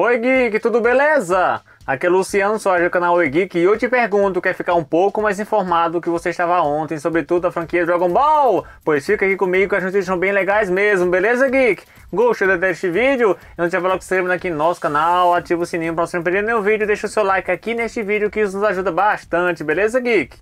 Oi Geek, tudo beleza? Aqui é Luciano Soares do canal Oi Geek e eu te pergunto, quer ficar um pouco mais informado do que você estava ontem sobre tudo a franquia Dragon Ball? Pois fica aqui comigo que as notícias são bem legais mesmo, beleza Geek? Gostou deste vídeo? Não te avalo que se inscreva aqui no nosso canal, ativa o sininho para você não perder nenhum vídeo, deixa o seu like aqui neste vídeo que isso nos ajuda bastante, beleza Geek?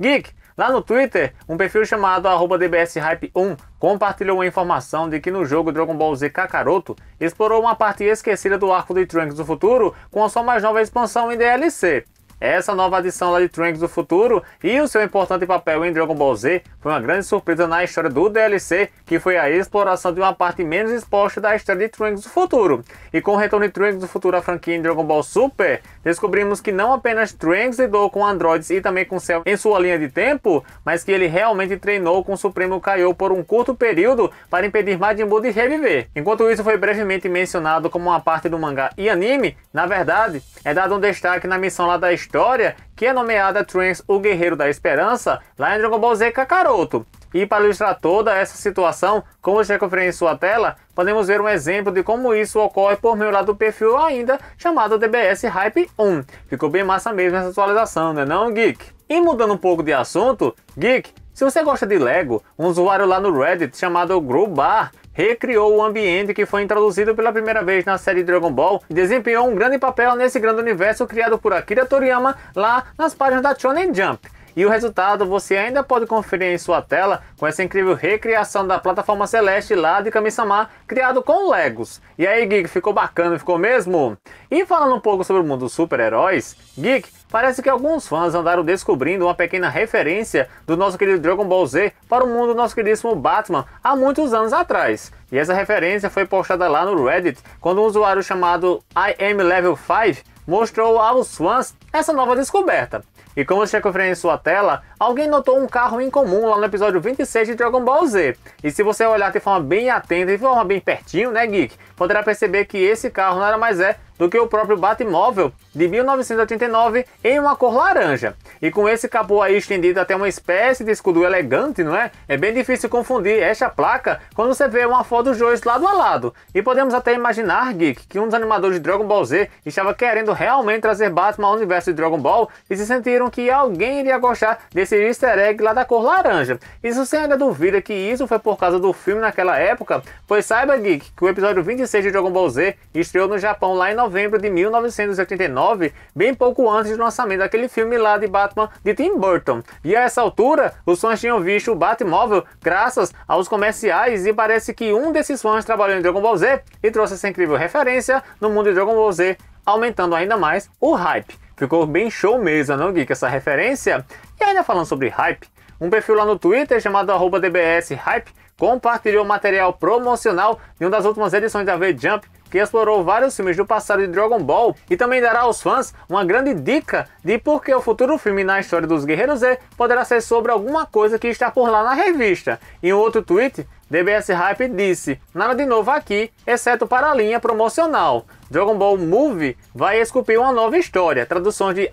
Geek, Lá no Twitter, um perfil chamado DBSHype1 compartilhou uma informação de que no jogo Dragon Ball Z Kakaroto explorou uma parte esquecida do arco de Trunks do futuro com a sua mais nova expansão em DLC. Essa nova adição lá de Trunks do futuro e o seu importante papel em Dragon Ball Z foi uma grande surpresa na história do DLC, que foi a exploração de uma parte menos exposta da história de Trunks do futuro. E com o retorno de Trunks do futuro à franquia em Dragon Ball Super, descobrimos que não apenas Trunks lidou com androides e também com Cell em sua linha de tempo, mas que ele realmente treinou com o Supremo Kaiô por um curto período para impedir Majin Buu de reviver. Enquanto isso foi brevemente mencionado como uma parte do mangá e anime, na verdade, é dado um destaque na missão lá da história história que é nomeada Trunks o Guerreiro da Esperança lá em Dragon Ball Z Kakaroto. E para ilustrar toda essa situação, como você confere em sua tela, podemos ver um exemplo de como isso ocorre por meio lá do perfil ainda chamado DBS Hype 1. Ficou bem massa mesmo essa atualização, né não, Geek? E mudando um pouco de assunto, Geek, se você gosta de Lego, um usuário lá no Reddit chamado Groobar recriou o ambiente que foi introduzido pela primeira vez na série Dragon Ball e desempenhou um grande papel nesse grande universo criado por Akira Toriyama lá nas páginas da Shonen Jump. E o resultado você ainda pode conferir em sua tela com essa incrível recriação da plataforma Celeste lá de Kami-sama, criado com Legos. E aí, Geek, ficou bacana, ficou mesmo? E falando um pouco sobre o mundo dos super-heróis, Geek, parece que alguns fãs andaram descobrindo uma pequena referência do nosso querido Dragon Ball Z para o mundo do nosso queridíssimo Batman há muitos anos atrás. E essa referência foi postada lá no Reddit quando um usuário chamado I Am Level 5 mostrou aos fãs essa nova descoberta. E como você confere em sua tela, alguém notou um carro incomum lá no episódio 26 de Dragon Ball Z. E se você olhar de forma bem atenta e de forma bem pertinho, né, Geek, poderá perceber que esse carro nada mais é do que o próprio Batmóvel de 1989 em uma cor laranja. E com esse capô aí estendido até uma espécie de escudo elegante, não é? É bem difícil confundir esta placa quando você vê uma foto dos dois lado a lado. E podemos até imaginar, Geek, que um dos animadores de Dragon Ball Z estava querendo realmente trazer Batman ao universo de Dragon Ball e se sentiram que alguém iria gostar desse easter egg lá da cor laranja. E se você ainda duvida que isso foi por causa do filme naquela época, pois saiba, Geek, que o episódio 26 de Dragon Ball Z estreou no Japão lá em 90 novembro de 1989, bem pouco antes do lançamento daquele filme lá de Batman de Tim Burton. E a essa altura, os fãs tinham visto o Batmóvel graças aos comerciais e parece que um desses fãs trabalhou em Dragon Ball Z e trouxe essa incrível referência no mundo de Dragon Ball Z, aumentando ainda mais o hype. Ficou bem show mesmo, não, Geek, essa referência? E ainda falando sobre hype, um perfil lá no Twitter chamado DBSHype compartilhou material promocional de uma das últimas edições da V-Jump que explorou vários filmes do passado de Dragon Ball e também dará aos fãs uma grande dica de por que o futuro filme na história dos Guerreiros Z poderá ser sobre alguma coisa que está por lá na revista. Em outro tweet, DBS Hype disse: Nada de novo aqui, exceto para a linha promocional. Dragon Ball Movie vai esculpir uma nova história, tradução de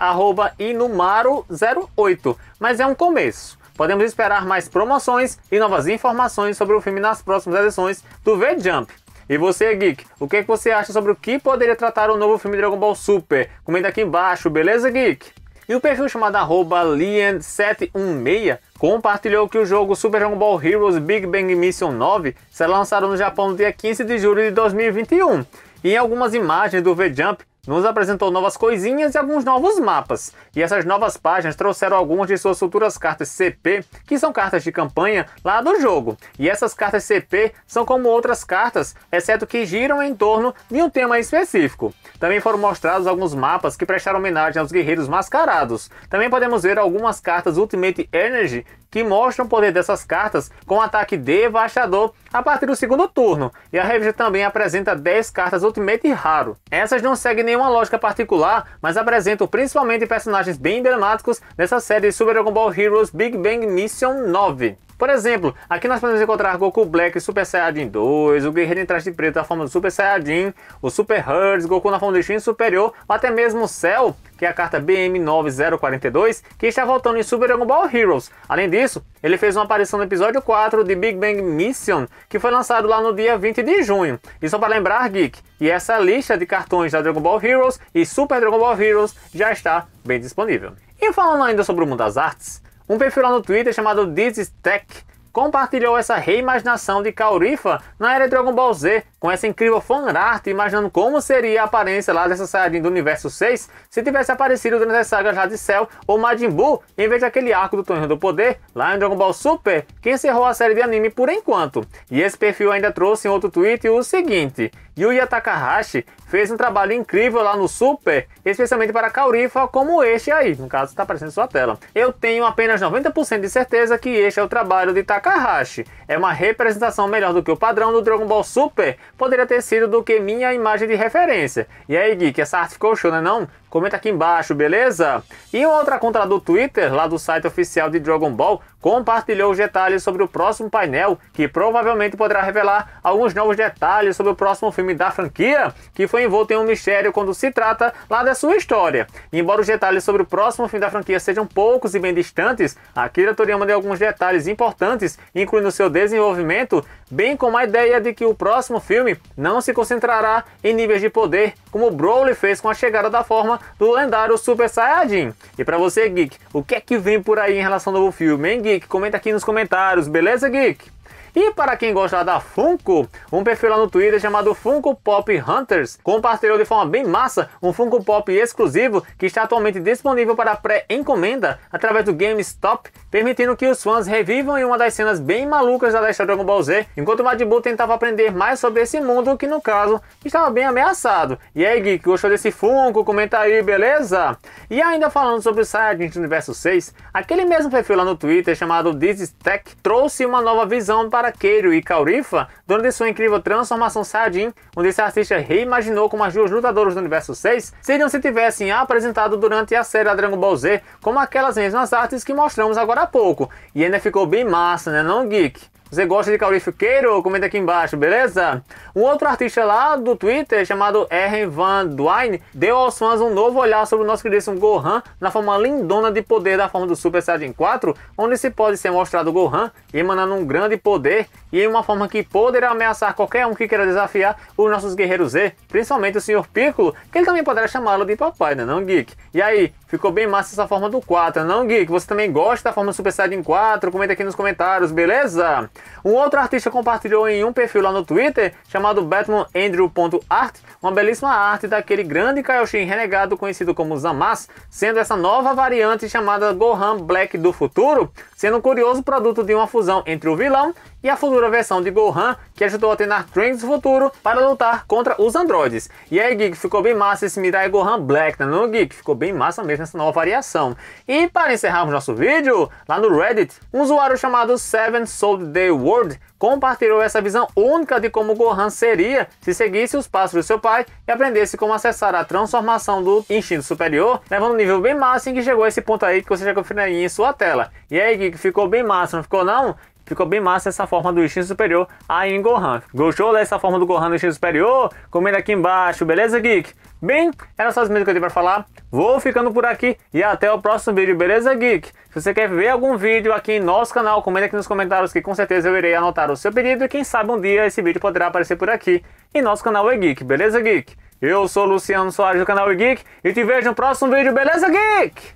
Inumaro08, mas é um começo. Podemos esperar mais promoções e novas informações sobre o filme nas próximas edições do V-Jump. E você, Geek, o que, é que você acha sobre o que poderia tratar o novo filme Dragon Ball Super? Comenta aqui embaixo, beleza, Geek? E o perfil chamado Lian716 compartilhou que o jogo Super Dragon Ball Heroes Big Bang Mission 9 será lançado no Japão no dia 15 de julho de 2021. E em algumas imagens do V-Jump nos apresentou novas coisinhas e alguns novos mapas, e essas novas páginas trouxeram algumas de suas futuras cartas CP, que são cartas de campanha lá do jogo. E essas cartas CP são como outras cartas, exceto que giram em torno de um tema específico. Também foram mostrados alguns mapas que prestaram homenagem aos guerreiros mascarados. Também podemos ver algumas cartas Ultimate Energy que mostram o poder dessas cartas com ataque devastador a partir do segundo turno. E a revista também apresenta 10 cartas Ultimate Raro. Essas não seguem nenhuma lógica particular, mas apresentam principalmente personagens bem emblemáticos nessa série Super Dragon Ball Heroes Big Bang Mission 9. Por exemplo, aqui nós podemos encontrar Goku Black Super Saiyajin 2, o Guerreiro em de Preto na forma do Super Saiyajin, o Super Hurts, Goku na forma do Shin Superior, ou até mesmo o Cell, que é a carta BM9042, que está voltando em Super Dragon Ball Heroes. Além disso, ele fez uma aparição no episódio 4 de Big Bang Mission, que foi lançado lá no dia 20 de junho. E só para lembrar, Geek, E essa lista de cartões da Dragon Ball Heroes e Super Dragon Ball Heroes já está bem disponível. E falando ainda sobre o mundo das artes, um perfil lá no Twitter chamado This Tech compartilhou essa reimaginação de Caurifa na era Dragon Ball Z com essa incrível fanart, imaginando como seria a aparência lá dessa Saiyajin do universo 6 se tivesse aparecido durante a saga já de Cell ou Majin Buu, em vez daquele arco do Torneio do Poder lá em Dragon Ball Super, que encerrou a série de anime por enquanto. E esse perfil ainda trouxe em outro tweet o seguinte: Yuya Takahashi fez um trabalho incrível lá no Super, especialmente para Kaurifa como este aí, no caso está aparecendo sua tela. Eu tenho apenas 90% de certeza que este é o trabalho de Takahashi. É uma representação melhor do que o padrão do Dragon Ball Super, poderia ter sido do que minha imagem de referência. E aí, Gui, que essa arte ficou show, né não? Comenta aqui embaixo, beleza? E outra conta lá do Twitter, lá do site oficial de Dragon Ball, compartilhou os detalhes sobre o próximo painel, que provavelmente poderá revelar alguns novos detalhes sobre o próximo filme da franquia, que foi envolto em um mistério quando se trata lá da sua história. Embora os detalhes sobre o próximo filme da franquia sejam poucos e bem distantes, Kira Toriyama deu alguns detalhes importantes, incluindo seu desenvolvimento, bem como a ideia de que o próximo filme não se concentrará em níveis de poder, como Broly fez com a chegada da forma do lendário Super Saiyajin. E para você, Geek, o que é que vem por aí em relação ao novo filme, hein, Geek? Geek? Comenta aqui nos comentários, beleza, Geek? E para quem gosta da Funko, um perfil lá no Twitter chamado Funko Pop Hunters compartilhou de forma bem massa um Funko Pop exclusivo que está atualmente disponível para pré-encomenda através do GameStop, permitindo que os fãs revivam em uma das cenas bem malucas da história Dragon Ball Z, enquanto o Madibu tentava aprender mais sobre esse mundo que no caso estava bem ameaçado. E aí, Geek, gostou desse Funko? Comenta aí, beleza? E ainda falando sobre o Saiyajin Universo 6, aquele mesmo perfil lá no Twitter chamado This Tech trouxe uma nova visão para Vaqueiro e Caurifa, durante sua incrível transformação Sardin, onde esse artista reimaginou como as duas lutadoras do universo 6 seriam se tivessem apresentado durante a série da Dragon Ball Z, como aquelas mesmas artes que mostramos agora há pouco. E ainda ficou bem massa, né não, Geek? Você gosta de Caurifiqueiro? Comenta aqui embaixo, beleza? Um outro artista lá do Twitter, chamado Eren Van Dwine, deu aos fãs um novo olhar sobre o nosso queridíssimo Gohan na forma lindona de poder da forma do Super Saiyajin 4, onde se pode ser mostrado Gohan emanando um grande poder e em uma forma que poderá ameaçar qualquer um que queira desafiar os nossos guerreiros Z, principalmente o Sr. Piccolo, que ele também poderá chamá-lo de papai, né não, Geek? E aí, ficou bem massa essa forma do 4, não, Geek? Você também gosta da forma do Super Saiyajin 4? Comenta aqui nos comentários, beleza? Um outro artista compartilhou em um perfil lá no Twitter, chamado BatmanAndrew.art, uma belíssima arte daquele grande Kaioshin renegado conhecido como Zamas, sendo essa nova variante chamada Gohan Black do futuro, sendo um curioso produto de uma fusão entre o vilão e a futura versão de Gohan, que ajudou a treinar Trunks no futuro para lutar contra os androides. E aí, Geek, ficou bem massa esse Mirai Gohan Black, né? não Geek? Ficou bem massa mesmo essa nova variação. E para encerrarmos nosso vídeo, lá no Reddit, um usuário chamado Seven Soul Day World compartilhou essa visão única de como Gohan seria se seguisse os passos do seu pai e aprendesse como acessar a transformação do instinto superior, levando um nível bem massa em que chegou a esse ponto aí que você já conferiu aí em sua tela. E aí, Geek, ficou bem massa, não ficou não? Ficou bem massa essa forma do instinto superior aí em Gohan. Gostou dessa forma do Gohan do instinto superior? Comenta aqui embaixo, beleza, Geek? Bem, era só as mesmas que eu tinha para falar. Vou ficando por aqui e até o próximo vídeo, beleza, Geek? Se você quer ver algum vídeo aqui em nosso canal, comenta aqui nos comentários que com certeza eu irei anotar o seu pedido e quem sabe um dia esse vídeo poderá aparecer por aqui em nosso canal E-Geek, é beleza, Geek? Eu sou o Luciano Soares do canal E-Geek é e te vejo no próximo vídeo, beleza, Geek?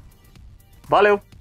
Valeu!